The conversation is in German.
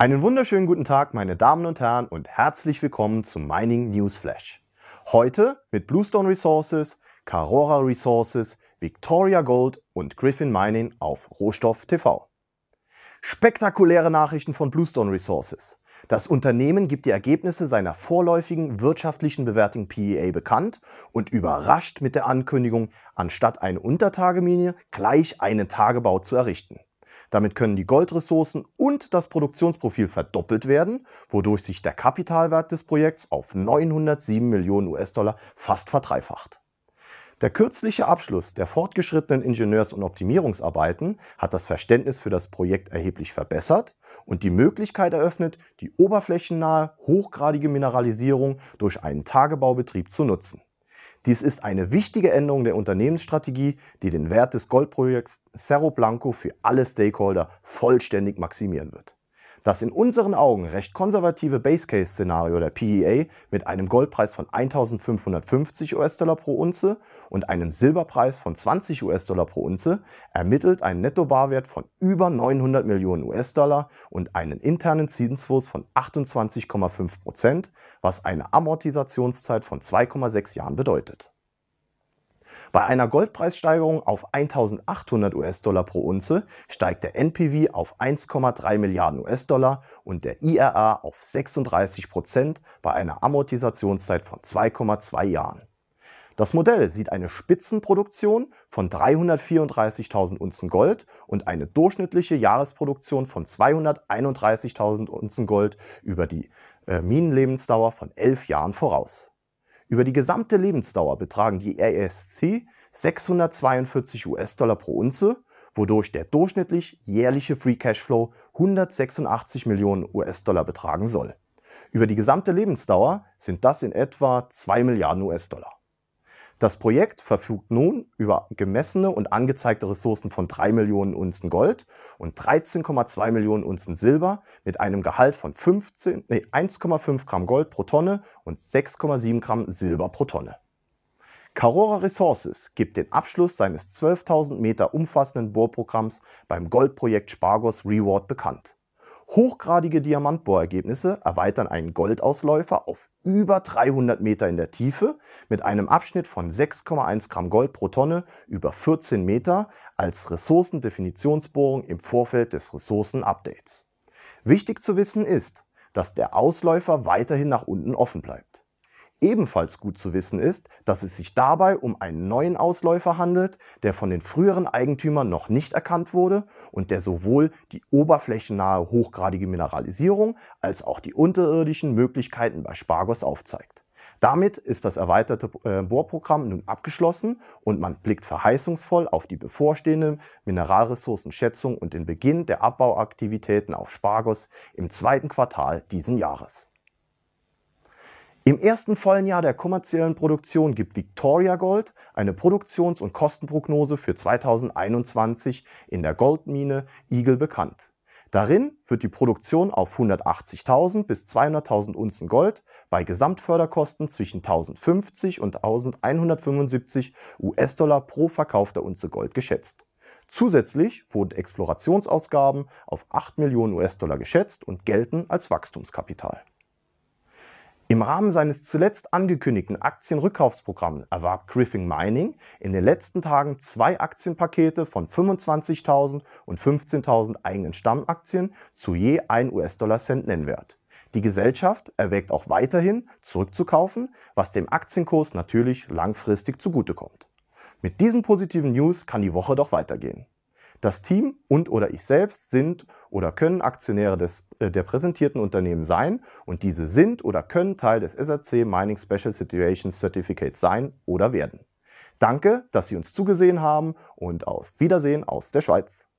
Einen wunderschönen guten Tag, meine Damen und Herren, und herzlich willkommen zum Mining News Flash. Heute mit Bluestone Resources, Carora Resources, Victoria Gold und Griffin Mining auf Rohstoff TV. Spektakuläre Nachrichten von Bluestone Resources. Das Unternehmen gibt die Ergebnisse seiner vorläufigen wirtschaftlichen Bewertung PEA bekannt und überrascht mit der Ankündigung, anstatt eine Untertagemine gleich einen Tagebau zu errichten. Damit können die Goldressourcen und das Produktionsprofil verdoppelt werden, wodurch sich der Kapitalwert des Projekts auf 907 Millionen US-Dollar fast verdreifacht. Der kürzliche Abschluss der fortgeschrittenen Ingenieurs- und Optimierungsarbeiten hat das Verständnis für das Projekt erheblich verbessert und die Möglichkeit eröffnet, die oberflächennahe, hochgradige Mineralisierung durch einen Tagebaubetrieb zu nutzen. Dies ist eine wichtige Änderung der Unternehmensstrategie, die den Wert des Goldprojekts Cerro Blanco für alle Stakeholder vollständig maximieren wird. Das in unseren Augen recht konservative Base-Case-Szenario der PEA mit einem Goldpreis von 1550 US-Dollar pro Unze und einem Silberpreis von 20 US-Dollar pro Unze ermittelt einen Nettobarwert von über 900 Millionen US-Dollar und einen internen Zinsfuß von 28,5 Prozent, was eine Amortisationszeit von 2,6 Jahren bedeutet. Bei einer Goldpreissteigerung auf 1.800 US-Dollar pro Unze steigt der NPV auf 1,3 Milliarden US-Dollar und der IRA auf 36 Prozent bei einer Amortisationszeit von 2,2 Jahren. Das Modell sieht eine Spitzenproduktion von 334.000 Unzen Gold und eine durchschnittliche Jahresproduktion von 231.000 Unzen Gold über die äh, Minenlebensdauer von elf Jahren voraus. Über die gesamte Lebensdauer betragen die RSC 642 US-Dollar pro Unze, wodurch der durchschnittlich jährliche Free Cashflow 186 Millionen US-Dollar betragen soll. Über die gesamte Lebensdauer sind das in etwa 2 Milliarden US-Dollar. Das Projekt verfügt nun über gemessene und angezeigte Ressourcen von 3 Millionen Unzen Gold und 13,2 Millionen Unzen Silber mit einem Gehalt von 15, nee, 1,5 Gramm Gold pro Tonne und 6,7 Gramm Silber pro Tonne. Carora Resources gibt den Abschluss seines 12.000 Meter umfassenden Bohrprogramms beim Goldprojekt Spargos Reward bekannt. Hochgradige Diamantbohrergebnisse erweitern einen Goldausläufer auf über 300 Meter in der Tiefe mit einem Abschnitt von 6,1 Gramm Gold pro Tonne über 14 Meter als Ressourcendefinitionsbohrung im Vorfeld des Ressourcenupdates. Wichtig zu wissen ist, dass der Ausläufer weiterhin nach unten offen bleibt. Ebenfalls gut zu wissen ist, dass es sich dabei um einen neuen Ausläufer handelt, der von den früheren Eigentümern noch nicht erkannt wurde und der sowohl die oberflächennahe hochgradige Mineralisierung als auch die unterirdischen Möglichkeiten bei Spargos aufzeigt. Damit ist das erweiterte äh, Bohrprogramm nun abgeschlossen und man blickt verheißungsvoll auf die bevorstehende Mineralressourcenschätzung und den Beginn der Abbauaktivitäten auf Spargos im zweiten Quartal diesen Jahres. Im ersten vollen Jahr der kommerziellen Produktion gibt Victoria Gold eine Produktions- und Kostenprognose für 2021 in der Goldmine Eagle bekannt. Darin wird die Produktion auf 180.000 bis 200.000 Unzen Gold bei Gesamtförderkosten zwischen 1050 und 1175 US-Dollar pro verkaufter Unze Gold geschätzt. Zusätzlich wurden Explorationsausgaben auf 8 Millionen US-Dollar geschätzt und gelten als Wachstumskapital. Im Rahmen seines zuletzt angekündigten Aktienrückkaufsprogramms erwarb Griffin Mining in den letzten Tagen zwei Aktienpakete von 25.000 und 15.000 eigenen Stammaktien zu je 1 US-Dollar-Cent Nennwert. Die Gesellschaft erwägt auch weiterhin, zurückzukaufen, was dem Aktienkurs natürlich langfristig zugutekommt. Mit diesen positiven News kann die Woche doch weitergehen. Das Team und oder ich selbst sind oder können Aktionäre des, äh, der präsentierten Unternehmen sein und diese sind oder können Teil des SRC Mining Special Situations Certificates sein oder werden. Danke, dass Sie uns zugesehen haben und auf Wiedersehen aus der Schweiz.